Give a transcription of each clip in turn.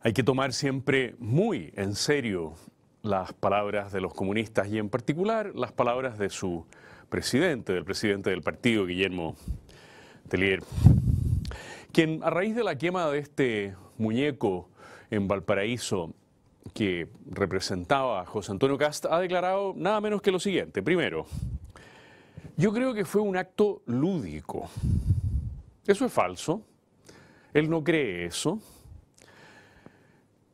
Hay que tomar siempre muy en serio las palabras de los comunistas y en particular las palabras de su presidente, del presidente del partido, Guillermo Telier, quien a raíz de la quema de este muñeco en Valparaíso que representaba a José Antonio Cast ha declarado nada menos que lo siguiente. Primero, yo creo que fue un acto lúdico. Eso es falso. Él no cree eso.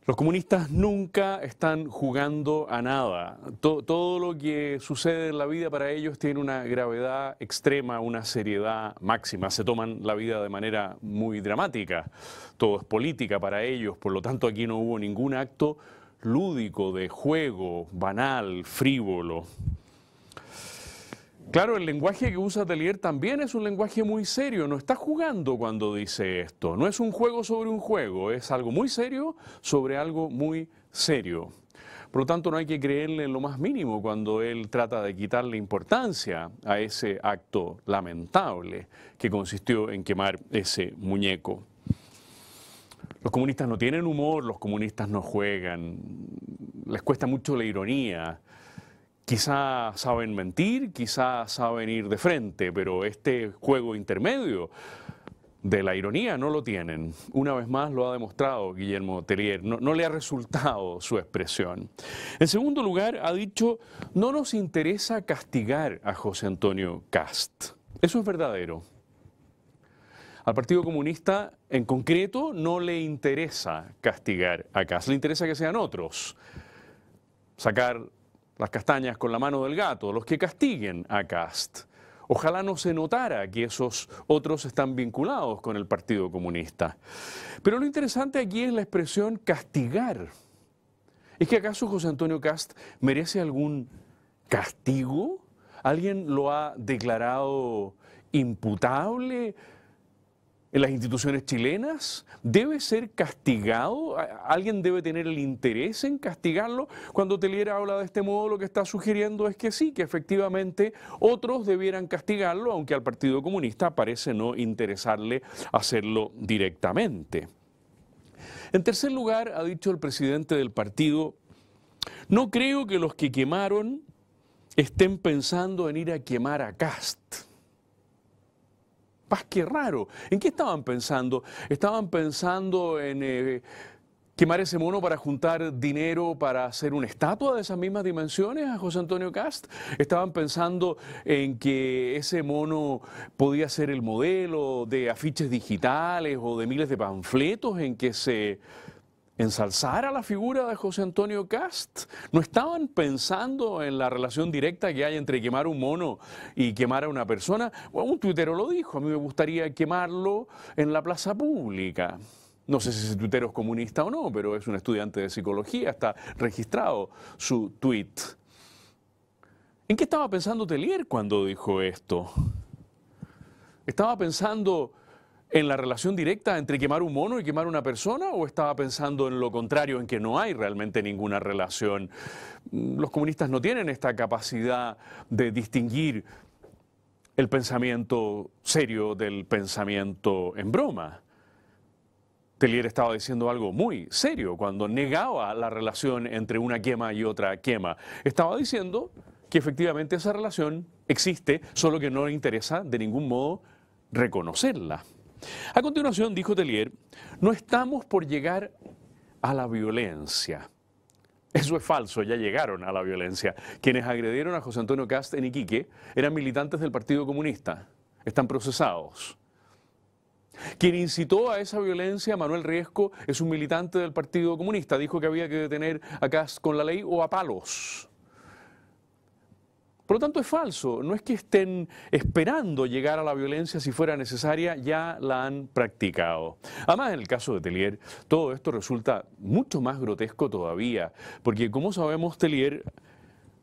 Los comunistas nunca están jugando a nada. Todo, lo que sucede en la vida para ellos tiene una gravedad extrema, una seriedad máxima. Se toman la vida de manera muy dramática. Todo es política para ellos. Por lo tanto, aquí no hubo ningún acto lúdico, de juego, banal, frívolo. Claro, el lenguaje que usa Telier también es un lenguaje muy serio, no está jugando cuando dice esto, no es un juego sobre un juego, es algo muy serio sobre algo muy serio. Por lo tanto, no hay que creerle en lo más mínimo cuando él trata de quitarle importancia a ese acto lamentable que consistió en quemar ese muñeco. Los comunistas no tienen humor, los comunistas no juegan, les cuesta mucho la ironía, Quizá saben mentir, quizá saben ir de frente, pero este juego intermedio de la ironía no lo tienen. Una vez más lo ha demostrado Guillermo Tellier, no, no, le ha resultado su expresión. En segundo lugar, ha dicho, no nos interesa castigar a José Antonio Cast. Eso es verdadero. Al Partido Comunista en concreto no le interesa castigar a Cast, le interesa que sean otros. Sacar las castañas con la mano del gato, los que castiguen a Cast. Ojalá no se notara que esos otros están vinculados con el Partido Comunista. Pero lo interesante aquí es la expresión castigar. ¿Es que acaso José Antonio Cast merece algún castigo? ¿Alguien lo ha declarado imputable? en las instituciones chilenas? ¿Debe ser castigado? ¿Alguien debe tener el interés en castigarlo? Cuando Teliera habla de este modo, lo que está sugiriendo es que sí, que efectivamente otros debieran castigarlo, aunque al Partido Comunista parece no interesarle hacerlo directamente. En tercer lugar, ha dicho el presidente del partido, no creo que los que quemaron estén pensando en ir a quemar a Cast paz, qué raro. ¿En qué estaban pensando? Estaban pensando en... Eh, quemar ese mono para juntar dinero para hacer una estatua de esas mismas dimensiones a José Antonio Cast? ¿Estaban pensando en que ese mono podía ser el modelo de afiches digitales o de miles de panfletos en que se ensalzar a la figura de José Antonio Cast. No estaban pensando en la relación directa que hay entre quemar un mono y quemar a una persona. un tuitero lo dijo, a mí me gustaría quemarlo en la plaza pública. No sé si ese tuitero es comunista o no, pero es un estudiante de psicología, está registrado su tweet. ¿En qué estaba pensando Telier cuando dijo esto? Estaba pensando en la relación directa entre quemar un mono y quemar una persona o estaba pensando en lo contrario, en que no hay realmente ninguna relación? Mm, los comunistas no tienen esta capacidad de distinguir el pensamiento serio del pensamiento en broma. Telier estaba diciendo algo muy serio cuando negaba la relación entre una quema y otra quema. Estaba diciendo que efectivamente esa relación existe, solo que no le interesa de ningún modo reconocerla. A continuación, dijo Telier, no estamos por llegar a la violencia. Eso es falso, ya llegaron a la violencia. Quienes agredieron a José Antonio Cast en Iquique eran militantes del Partido Comunista. Están procesados. Quien incitó a esa violencia, Manuel Riesco, es un militante del Partido Comunista. Dijo que había que detener a Cast con la ley o a palos. Por lo tanto, es falso. No es que estén esperando llegar a la violencia si fuera necesaria, ya la han practicado. Además, en el caso de Telier, todo esto resulta mucho más grotesco todavía, porque como sabemos, Telier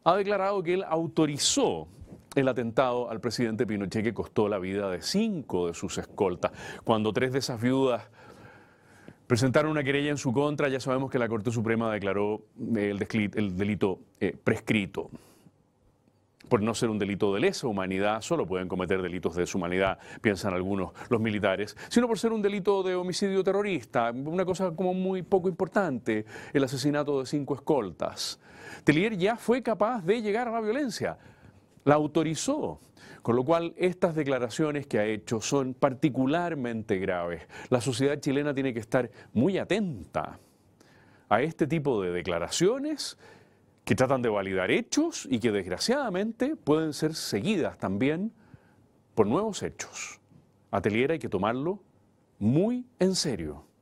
ha declarado que él autorizó el atentado al presidente Pinochet que costó la vida de cinco de sus escoltas, cuando tres de esas viudas presentaron una querella en su contra, ya sabemos que la Corte Suprema declaró el, delito eh, prescrito por no ser un delito de lesa humanidad, solo pueden cometer delitos de deshumanidad, piensan algunos los militares, sino por ser un delito de homicidio terrorista, una cosa como muy poco importante, el asesinato de cinco escoltas. Telier ya fue capaz de llegar a la violencia, la autorizó. Con lo cual, estas declaraciones que ha hecho son particularmente graves. La sociedad chilena tiene que estar muy atenta a este tipo de declaraciones que tratan de validar hechos y que desgraciadamente pueden ser seguidas también por nuevos hechos. Atelier hay que tomarlo muy en serio.